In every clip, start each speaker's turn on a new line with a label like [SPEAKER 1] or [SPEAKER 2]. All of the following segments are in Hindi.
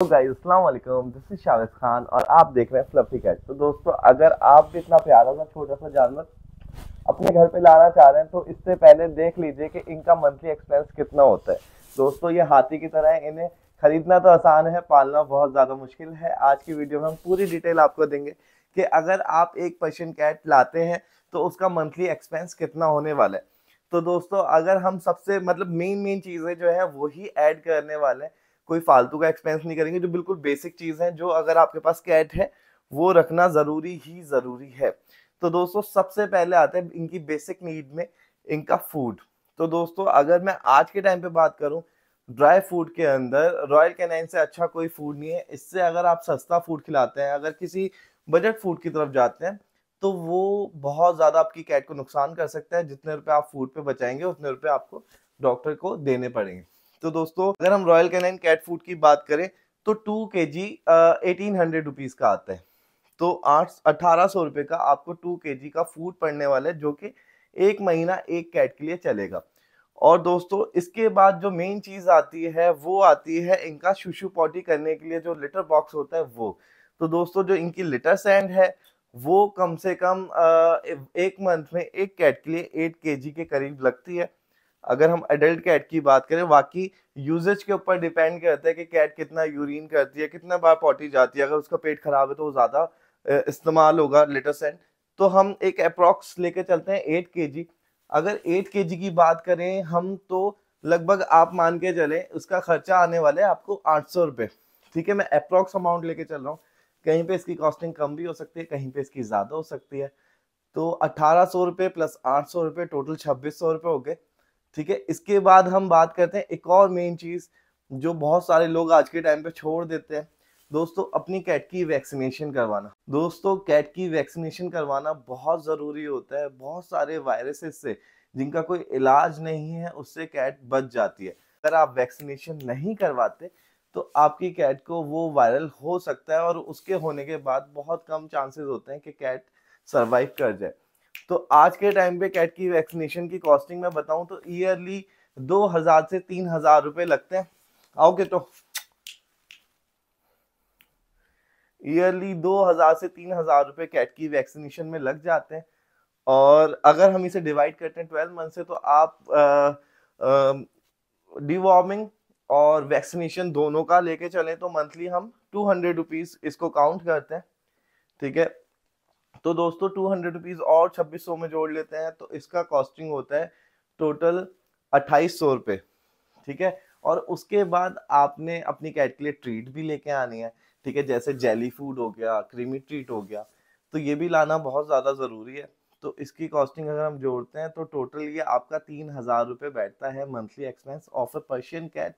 [SPEAKER 1] तो गाइस वालेकुम दिस इज शावेद खान और आप देख रहे हैं फ्लफी कैट तो दोस्तों अगर आप भी इतना प्यारा सा छोटा सा जानवर अपने घर पे लाना चाह रहे हैं तो इससे पहले देख लीजिए कि इनका मंथली एक्सपेंस कितना होता है दोस्तों ये हाथी की तरह है इन्हें खरीदना तो आसान है पालना बहुत ज़्यादा मुश्किल है आज की वीडियो में हम पूरी डिटेल आपको देंगे कि अगर आप एक पर्शियन कैट लाते हैं तो उसका मंथली एक्सपेंस कितना होने वाला है तो दोस्तों अगर हम सबसे मतलब मेन मेन चीज़ें जो है वही ऐड करने वाले हैं कोई फालतू का एक्सपेंस नहीं करेंगे जो बिल्कुल बेसिक चीज़ है जो अगर आपके पास कैट है वो रखना ज़रूरी ही ज़रूरी है तो दोस्तों सबसे पहले आते हैं इनकी बेसिक नीड में इनका फूड तो दोस्तों अगर मैं आज के टाइम पे बात करूं ड्राई फूड के अंदर रॉयल कैनाइन से अच्छा कोई फूड नहीं है इससे अगर आप सस्ता फूड खिलाते हैं अगर किसी बजट फूड की तरफ जाते हैं तो वो बहुत ज़्यादा आपकी कैट को नुकसान कर सकता है जितने रुपए आप फूड पे बचाएंगे उतने रुपए आपको डॉक्टर को देने पड़ेंगे तो दोस्तों अगर हम रॉयल कैनाइन कैट फूड की बात करें तो टू के जी एटीन हंड्रेड रुपीज़ का आता है तो आठ अट्ठारह सौ रुपये का आपको टू के जी का फूड पड़ने वाला है जो कि एक महीना एक कैट के लिए चलेगा और दोस्तों इसके बाद जो मेन चीज़ आती है वो आती है इनका शुशु पॉटी करने के लिए जो लिटर बॉक्स होता है वो तो दोस्तों जो इनकी लिटर सैंड है वो कम से कम एक मंथ में एक कैट के लिए एट के जी के करीब लगती है अगर हम एडल्ट कैट की बात करें बाकी यूजेज के ऊपर डिपेंड करता है कि कैट कितना यूरिन करती है कितना बार पॉटी जाती है अगर उसका पेट खराब है तो वो ज़्यादा इस्तेमाल होगा सेंट तो हम एक अप्रॉक्स लेकर चलते हैं एट के अगर एट के की बात करें हम तो लगभग आप मान के चले उसका खर्चा आने वाला है आपको आठ सौ रुपये ठीक है मैं अप्रॉक्स अमाउंट लेके चल रहा हूँ कहीं पे इसकी कॉस्टिंग कम भी हो सकती है कहीं पे इसकी ज़्यादा हो सकती है तो अट्ठारह सौ रुपये प्लस आठ सौ रुपये टोटल छब्बीस सौ रुपये हो गए ठीक है इसके बाद हम बात करते हैं एक और मेन चीज़ जो बहुत सारे लोग आज के टाइम पे छोड़ देते हैं दोस्तों अपनी कैट की वैक्सीनेशन करवाना दोस्तों कैट की वैक्सीनेशन करवाना बहुत ज़रूरी होता है बहुत सारे वायरसेस से जिनका कोई इलाज नहीं है उससे कैट बच जाती है अगर आप वैक्सीनेशन नहीं करवाते तो आपकी कैट को वो वायरल हो सकता है और उसके होने के बाद बहुत कम चांसेस होते हैं कि कैट सर्वाइव कर जाए तो आज के टाइम पे कैट की वैक्सीनेशन की कॉस्टिंग में बताऊं तो ईयरली दो हजार से तीन हजार रुपए लगते हैं आओगे तो ईयरली दो हजार से तीन हजार रुपए कैट की वैक्सीनेशन में लग जाते हैं और अगर हम इसे डिवाइड करते हैं ट्वेल्व मंथ से तो आप डिवॉर्मिंग और वैक्सीनेशन दोनों का लेके चलें तो मंथली हम टू हंड्रेड रुपीज़ इसको काउंट करते हैं ठीक है तो दोस्तों टू हंड्रेड रुपीज़ और छब्बीस सौ में जोड़ लेते हैं तो इसका कॉस्टिंग होता है टोटल अट्ठाईस सौ रुपये ठीक है और उसके बाद आपने अपनी कैट के लिए ट्रीट भी लेके आनी है ठीक है जैसे जेली फूड हो गया क्रीमी ट्रीट हो गया तो ये भी लाना बहुत ज़्यादा ज़रूरी है तो इसकी कॉस्टिंग अगर हम जोड़ते हैं तो टोटल ये आपका तीन हज़ार रुपये बैठता है monthly expense of a Persian cat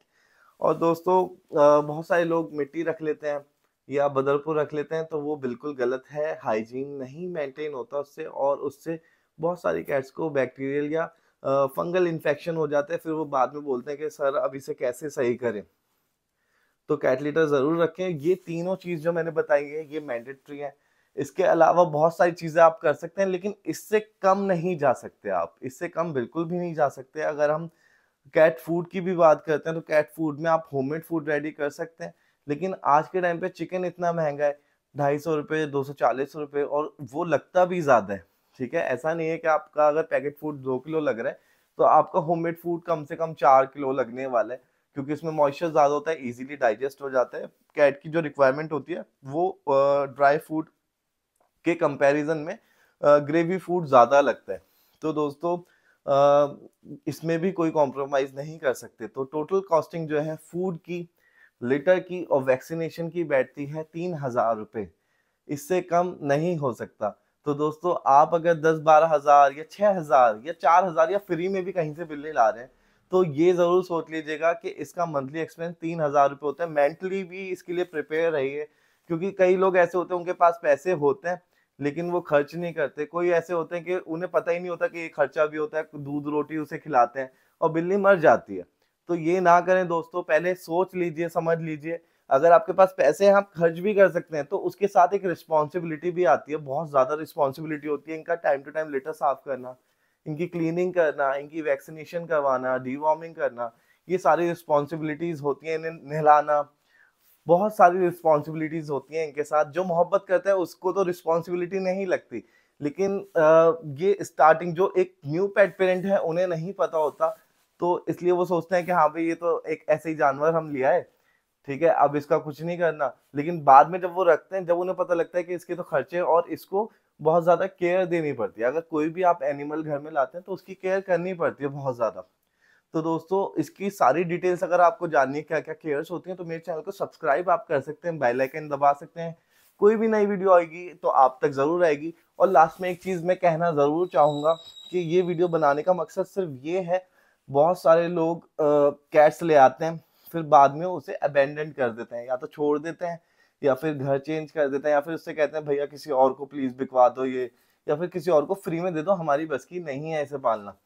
[SPEAKER 1] और दोस्तों बहुत सारे लोग मिट्टी रख लेते हैं या बदरपुर रख लेते हैं तो वो बिल्कुल गलत है हाइजीन नहीं मेंटेन होता उससे और उससे बहुत सारी कैट्स को बैक्टीरियल या फंगल इन्फेक्शन हो जाते हैं फिर वो बाद में बोलते हैं कि सर अब इसे कैसे सही करें तो कैट लीटर ज़रूर रखें ये तीनों चीज़ जो मैंने बताई है ये मैंडेटरी है इसके अलावा बहुत सारी चीज़ें आप कर सकते हैं लेकिन इससे कम नहीं जा सकते आप इससे कम बिल्कुल भी नहीं जा सकते अगर हम कैट फूड की भी बात करते हैं तो कैट फूड में आप होममेड फूड रेडी कर सकते हैं लेकिन आज के टाइम पे चिकन इतना महंगा है ढाई सौ रुपये दो सौ चालीस रुपये और वो लगता भी ज़्यादा है ठीक है ऐसा नहीं है कि आपका अगर पैकेट फूड दो किलो लग रहा है तो आपका होममेड फूड कम से कम चार किलो लगने वाला है क्योंकि इसमें मॉइस्चर ज़्यादा होता है ईजिली डाइजेस्ट हो जाता है कैट की जो रिक्वायरमेंट होती है वो ड्राई फूड के कंपैरिजन में ग्रेवी फूड ज़्यादा लगता है तो दोस्तों इसमें भी कोई कॉम्प्रोमाइज़ नहीं कर सकते तो टोटल कॉस्टिंग जो है फूड की लीटर की और वैक्सीनेशन की बैठती है तीन हजार रुपये इससे कम नहीं हो सकता तो दोस्तों आप अगर दस बारह हज़ार या छः हज़ार या चार हज़ार या फ्री में भी कहीं से बिल्ली ला रहे हैं तो ये ज़रूर सोच लीजिएगा कि इसका मंथली एक्सपेंस तीन हज़ार रुपये होता है मेंटली भी इसके लिए प्रिपेयर रहिए क्योंकि कई लोग ऐसे होते हैं उनके पास पैसे होते हैं लेकिन वो खर्च नहीं करते कोई ऐसे होते हैं कि उन्हें पता ही नहीं होता कि ये खर्चा भी होता है दूध रोटी उसे खिलाते हैं और बिल्ली मर जाती है तो ये ना करें दोस्तों पहले सोच लीजिए समझ लीजिए अगर आपके पास पैसे हैं आप खर्च भी कर सकते हैं तो उसके साथ एक रिस्पॉन्सिबिलिटी भी आती है बहुत ज़्यादा रिस्पॉन्सिबिलिटी होती है इनका टाइम टू टाइम लेटर साफ करना इनकी क्लीनिंग करना इनकी वैक्सीनेशन करवाना डीवॉर्मिंग करना ये सारी रिस्पॉन्सिबिलिटीज़ होती हैं इन्हें नहलाना बहुत सारी रिस्पॉन्सिबिलिटीज़ होती हैं इनके साथ जो मोहब्बत करता है उसको तो रिस्पॉन्सिबिलिटी नहीं लगती लेकिन ये स्टार्टिंग जो एक न्यू पेट पेरेंट है उन्हें नहीं पता होता तो इसलिए वो सोचते हैं कि हाँ भाई ये तो एक ऐसे ही जानवर हम लिया है ठीक है अब इसका कुछ नहीं करना लेकिन बाद में जब वो रखते हैं जब उन्हें पता लगता है कि इसके तो खर्चे और इसको बहुत ज़्यादा केयर देनी पड़ती है अगर कोई भी आप एनिमल घर में लाते हैं तो उसकी केयर करनी पड़ती है बहुत ज़्यादा तो दोस्तों इसकी सारी डिटेल्स अगर आपको जाननी है क्या क्या केयर्स होती हैं तो मेरे चैनल को सब्सक्राइब आप कर सकते हैं बेल आइकन दबा सकते हैं कोई भी नई वीडियो आएगी तो आप तक ज़रूर आएगी और लास्ट में एक चीज़ मैं कहना ज़रूर चाहूंगा कि ये वीडियो बनाने का मकसद सिर्फ ये है बहुत सारे लोग कैट्स ले आते हैं फिर बाद में उसे अबेंडन कर देते हैं या तो छोड़ देते हैं या फिर घर चेंज कर देते हैं या फिर उससे कहते हैं भैया किसी और को प्लीज़ बिकवा दो ये या फिर किसी और को फ्री में दे दो हमारी बस की नहीं है इसे पालना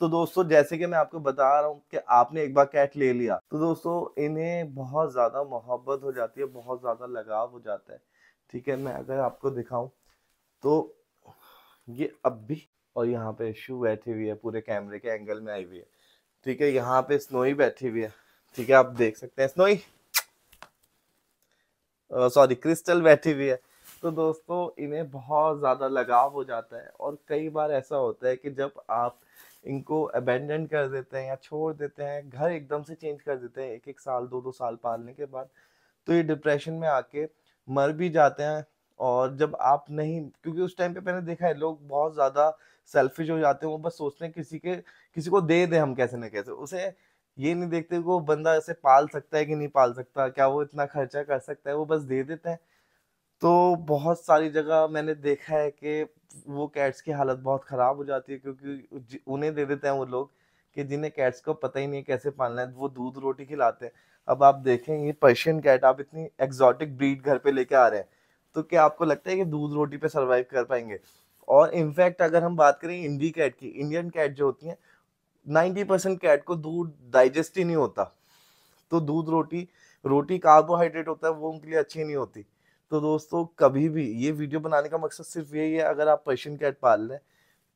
[SPEAKER 1] तो दोस्तों जैसे कि मैं आपको बता रहा हूँ कि आपने एक बार कैट ले लिया तो दोस्तों इन्हें बहुत ज़्यादा मोहब्बत हो जाती है बहुत ज़्यादा लगाव हो जाता है ठीक है मैं अगर आपको दिखाऊं तो ये अब भी और यहाँ पे शू बैठी हुई है पूरे कैमरे के एंगल में आई हुई है ठीक है यहाँ पे स्नोई बैठी हुई है ठीक है आप देख सकते हैं स्नोई सॉरी क्रिस्टल बैठी हुई है तो दोस्तों इन्हें बहुत ज़्यादा लगाव हो जाता है और कई बार ऐसा होता है कि जब आप इनको अबेंडन कर देते हैं या छोड़ देते हैं घर एकदम से चेंज कर देते हैं एक एक साल दो दो साल पालने के बाद तो ये डिप्रेशन में आके मर भी जाते हैं और जब आप नहीं क्योंकि उस टाइम पे मैंने देखा है लोग बहुत ज़्यादा सेल्फिश हो जाते हैं वो बस सोचते हैं किसी के किसी को दे दें हम कैसे ना कैसे उसे ये नहीं देखते कि वो बंदा ऐसे पाल सकता है कि नहीं पाल सकता क्या वो इतना खर्चा कर सकता है वो बस दे देते हैं तो बहुत सारी जगह मैंने देखा है कि वो कैट्स की हालत बहुत ख़राब हो जाती है क्योंकि उन्हें दे देते हैं वो लोग कि जिन्हें कैट्स को पता ही नहीं कैसे पालना है वो दूध रोटी खिलाते हैं अब आप देखें ये पर्शियन कैट आप इतनी एग्जॉटिक ब्रीड घर पे लेके आ रहे हैं तो क्या आपको लगता है कि दूध रोटी पे सर्वाइव कर पाएंगे और इनफैक्ट अगर हम बात करें इंडी कैट की इंडियन कैट जो होती हैं नाइन्टी परसेंट कैट को दूध डाइजेस्ट ही नहीं होता तो दूध रोटी रोटी कार्बोहाइड्रेट होता है वो उनके लिए अच्छी नहीं होती तो दोस्तों कभी भी ये वीडियो बनाने का मकसद सिर्फ यही है अगर आप पर्शियन कैट पाल रहे हैं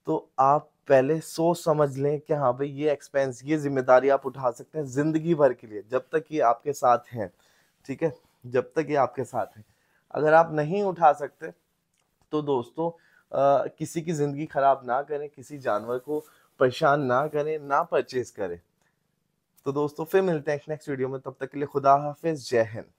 [SPEAKER 1] तो आप पहले सोच समझ लें कि हाँ भाई ये एक्सपेंस ये जिम्मेदारी आप उठा सकते हैं ज़िंदगी भर के लिए जब तक ये आपके साथ हैं ठीक है जब तक ये आपके साथ हैं अगर आप नहीं उठा सकते तो दोस्तों आ, किसी की ज़िंदगी ख़राब ना करें किसी जानवर को परेशान ना करें ना परचेज़ करें तो दोस्तों फिर मिलते हैं नेक्स्ट वीडियो में तब तक के लिए खुदा हाफिज़ जय हिंद